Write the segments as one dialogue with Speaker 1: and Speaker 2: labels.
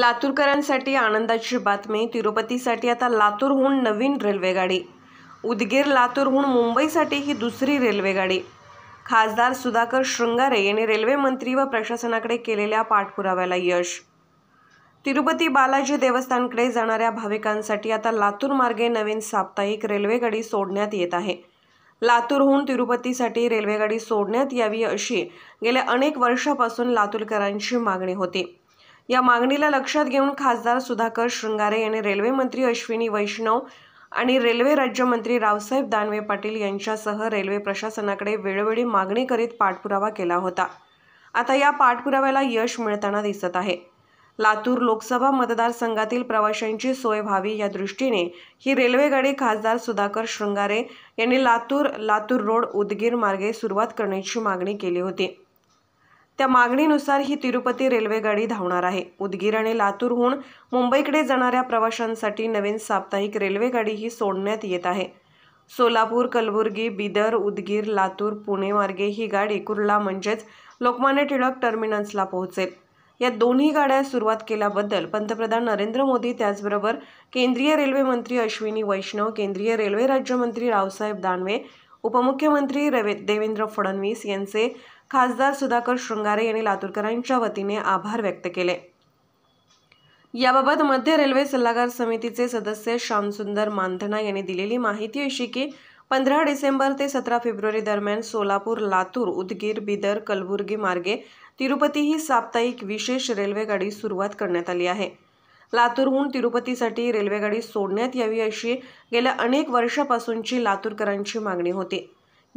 Speaker 1: लातूरकरांसाठी आनंदाची बातमी तिरुपतीसाठी आता लातूरहून नवीन रेल्वेगाडी उदगीर लातूरहून मुंबईसाठी ही दुसरी रेल्वेगाडी खासदार सुधाकर शृंगारे यांनी रेल्वेमंत्री व प्रशासनाकडे केलेल्या पाठपुराव्याला यश तिरुपती बालाजी देवस्थानकडे जाणाऱ्या भाविकांसाठी आता लातूर मार्गे नवीन साप्ताहिक रेल्वेगाडी सोडण्यात येत आहे लातूरहून तिरुपतीसाठी रेल्वेगाडी सोडण्यात यावी अशी गेल्या अनेक वर्षापासून लातूरकरांची मागणी होती या मागणीला लक्षात घेऊन खासदार सुधाकर शृंगारे यांनी रेल्वे मंत्री अश्विनी वैष्णव आणि रेल्वे राज्यमंत्री रावसाहेब दानवे पाटील यांच्यासह रेल्वे प्रशासनाकडे वेळोवेळी मागणी करीत पाठपुरावा केला होता आता या पाठपुराव्याला यश मिळताना दिसत आहे लातूर लोकसभा मतदारसंघातील प्रवाशांची सोय व्हावी या दृष्टीने ही रेल्वेगाडी खासदार सुधाकर शृंगारे यांनी लातूर लातूर रोड उदगीर मार्गे सुरुवात करण्याची मागणी केली होती त्या मागणीनुसार ही तिरुपती रेल्वे गाडी धावणार आहे उदगीर आणि लातूरहून मुंबईकडे जाणाऱ्या प्रवाशांसाठी नवीन साप्ताहिक रेल्वे गाडी ही सोडण्यात येत आहे सोलापूर कलबुर्गी बिदर उदगीर लातूर पुणे मार्गे ही गाडी कुर्ला म्हणजेच लोकमान्य टिळक टर्मिनसला पोहोचेल या दोन्ही गाड्या सुरुवात केल्याबद्दल पंतप्रधान नरेंद्र मोदी त्याचबरोबर केंद्रीय रेल्वे मंत्री अश्विनी वैष्णव केंद्रीय रेल्वे राज्यमंत्री रावसाहेब दानवे उपमुख्यमंत्री रवे देवेंद्र फडणवीस यांचे खासदार सुधाकर शृंगारे यांनी लातूरकरांच्या वतीने आभार व्यक्त केले याबाबत मध्य रेल्वे सल्लागार समितीचे सदस्य श्यामसुंदर मानधना यांनी दिलेली माहिती अशी की पंधरा डिसेंबर ते सतरा फेब्रुवारी दरम्यान सोलापूर लातूर उदगीर बिदर कलबुर्गी मार्गे तिरुपती ही साप्ताहिक विशेष रेल्वेगाडी सुरुवात करण्यात आली आहे लातूरहून तिरुपतीसाठी रेल्वेगाडी सोडण्यात यावी अशी गेल्या अनेक वर्षापासूनची लातूरकरांची मागणी होती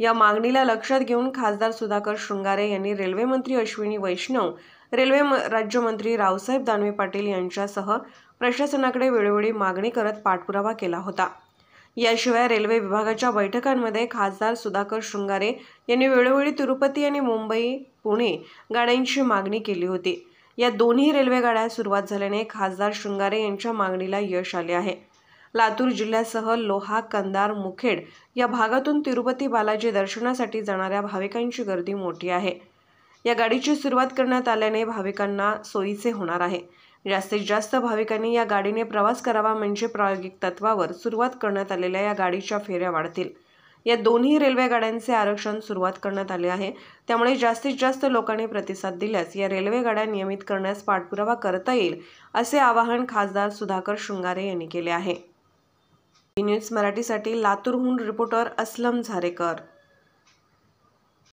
Speaker 1: या मागणीला लक्षात घेऊन खासदार सुधाकर शृंगारे यांनी रेल्वेमंत्री अश्विनी वैष्णव रेल्वे राज्यमंत्री रावसाहेब दानवे पाटील यांच्यासह प्रशासनाकडे वेळोवेळी मागणी करत पाठपुरावा केला होता याशिवाय रेल्वे विभागाच्या बैठकांमध्ये खासदार सुधाकर शृंगारे यांनी वेळोवेळी तिरुपती आणि मुंबई पुणे गाड्यांची मागणी केली होती या दोन्ही रेल्वेगाड्या सुरुवात झाल्याने खासदार शृंगारे यांच्या मागणीला यश आले आहे लातूर जिल्ह्यासह लोहा कंदार मुखेड या भागातून तिरुपती बालाजी दर्शनासाठी जाणाऱ्या भाविकांची गर्दी मोठी आहे या गाडीची सुरुवात करण्यात आल्याने भाविकांना सोयीचे होणार आहे जास्तीत जास्त भाविकांनी या गाडीने प्रवास करावा म्हणजे प्रायोगिक तत्वावर सुरुवात करण्यात आलेल्या या गाडीच्या फेऱ्या वाढतील या दोन्ही रेल्वे गाड्यांचे आरक्षण सुरुवात करण्यात आले आहे त्यामुळे जास्तीत जास्त लोकांनी प्रतिसाद दिल्यास या रेल्वे गाड्या नियमित करण्यास पाठपुरावा करता येईल असे आवाहन खासदार सुधाकर शृंगारे यांनी केले आहे न्यूज मराठीसाठी लातूरहून रिपोर्टर असलम झारेकर